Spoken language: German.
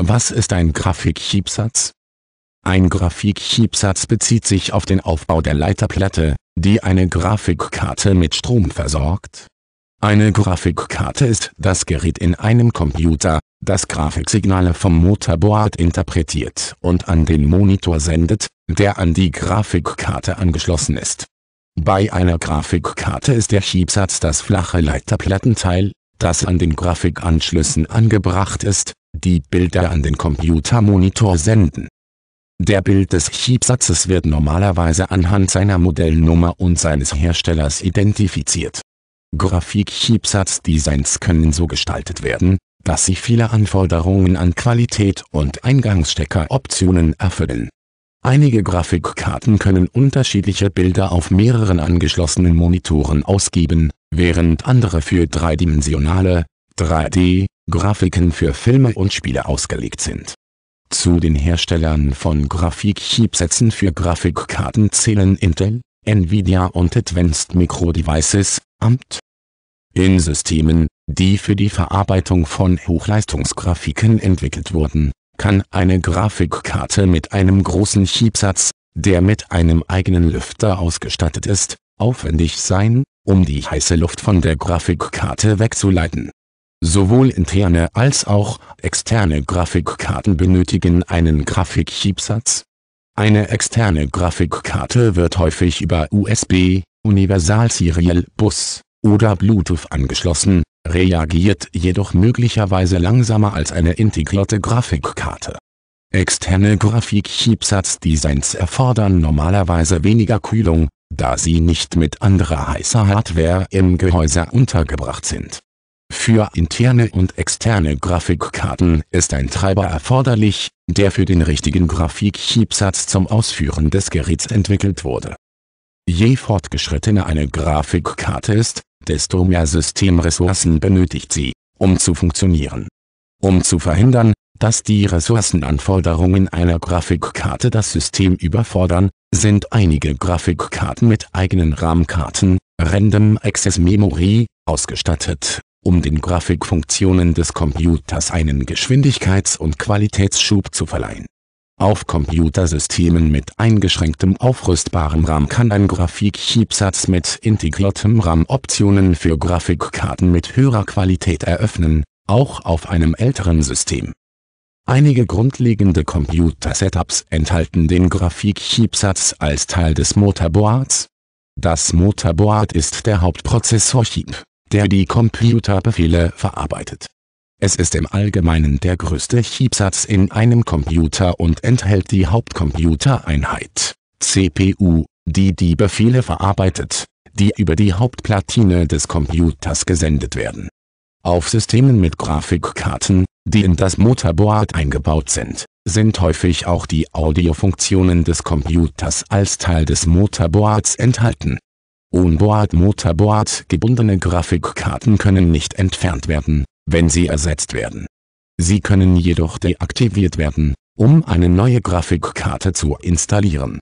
Was ist ein Grafikchiebsatz? Ein Grafikchiebsatz bezieht sich auf den Aufbau der Leiterplatte, die eine Grafikkarte mit Strom versorgt. Eine Grafikkarte ist das Gerät in einem Computer, das Grafiksignale vom Motorboard interpretiert und an den Monitor sendet, der an die Grafikkarte angeschlossen ist. Bei einer Grafikkarte ist der Schiebsatz das flache Leiterplattenteil, das an den Grafikanschlüssen angebracht ist die Bilder an den Computermonitor senden. Der Bild des Chipsatzes wird normalerweise anhand seiner Modellnummer und seines Herstellers identifiziert. Grafik-Chipsatz-Designs können so gestaltet werden, dass sie viele Anforderungen an Qualität und Eingangssteckeroptionen erfüllen. Einige Grafikkarten können unterschiedliche Bilder auf mehreren angeschlossenen Monitoren ausgeben, während andere für dreidimensionale, 3D Grafiken für Filme und Spiele ausgelegt sind. Zu den Herstellern von Grafikchipsätzen für Grafikkarten zählen Intel, Nvidia und Advanced Micro Devices, Amt. In Systemen, die für die Verarbeitung von Hochleistungsgrafiken entwickelt wurden, kann eine Grafikkarte mit einem großen Chipsatz, der mit einem eigenen Lüfter ausgestattet ist, aufwendig sein, um die heiße Luft von der Grafikkarte wegzuleiten Sowohl interne als auch externe Grafikkarten benötigen einen Grafikchipsatz. Eine externe Grafikkarte wird häufig über USB, Universal Serial Bus oder Bluetooth angeschlossen, reagiert jedoch möglicherweise langsamer als eine integrierte Grafikkarte. Externe Grafikchipsatz-Designs erfordern normalerweise weniger Kühlung, da sie nicht mit anderer heißer Hardware im Gehäuse untergebracht sind für interne und externe Grafikkarten ist ein Treiber erforderlich, der für den richtigen Grafikchipsatz zum Ausführen des Geräts entwickelt wurde. Je fortgeschrittener eine Grafikkarte ist, desto mehr Systemressourcen benötigt sie, um zu funktionieren. Um zu verhindern, dass die Ressourcenanforderungen einer Grafikkarte das System überfordern, sind einige Grafikkarten mit eigenen RAM-Karten, Random Access Memory, ausgestattet um den Grafikfunktionen des Computers einen Geschwindigkeits- und Qualitätsschub zu verleihen. Auf Computersystemen mit eingeschränktem aufrüstbarem RAM kann ein Grafikchipsatz mit integriertem RAM Optionen für Grafikkarten mit höherer Qualität eröffnen, auch auf einem älteren System. Einige grundlegende Computer-Setups enthalten den Grafikchipsatz als Teil des Motorboards. Das Motorboard ist der Hauptprozessorchip der die Computerbefehle verarbeitet. Es ist im Allgemeinen der größte Chipsatz in einem Computer und enthält die Hauptcomputereinheit, CPU, die die Befehle verarbeitet, die über die Hauptplatine des Computers gesendet werden. Auf Systemen mit Grafikkarten, die in das Motorboard eingebaut sind, sind häufig auch die Audiofunktionen des Computers als Teil des Motorboards enthalten onboard Motorboard gebundene Grafikkarten können nicht entfernt werden, wenn sie ersetzt werden. Sie können jedoch deaktiviert werden, um eine neue Grafikkarte zu installieren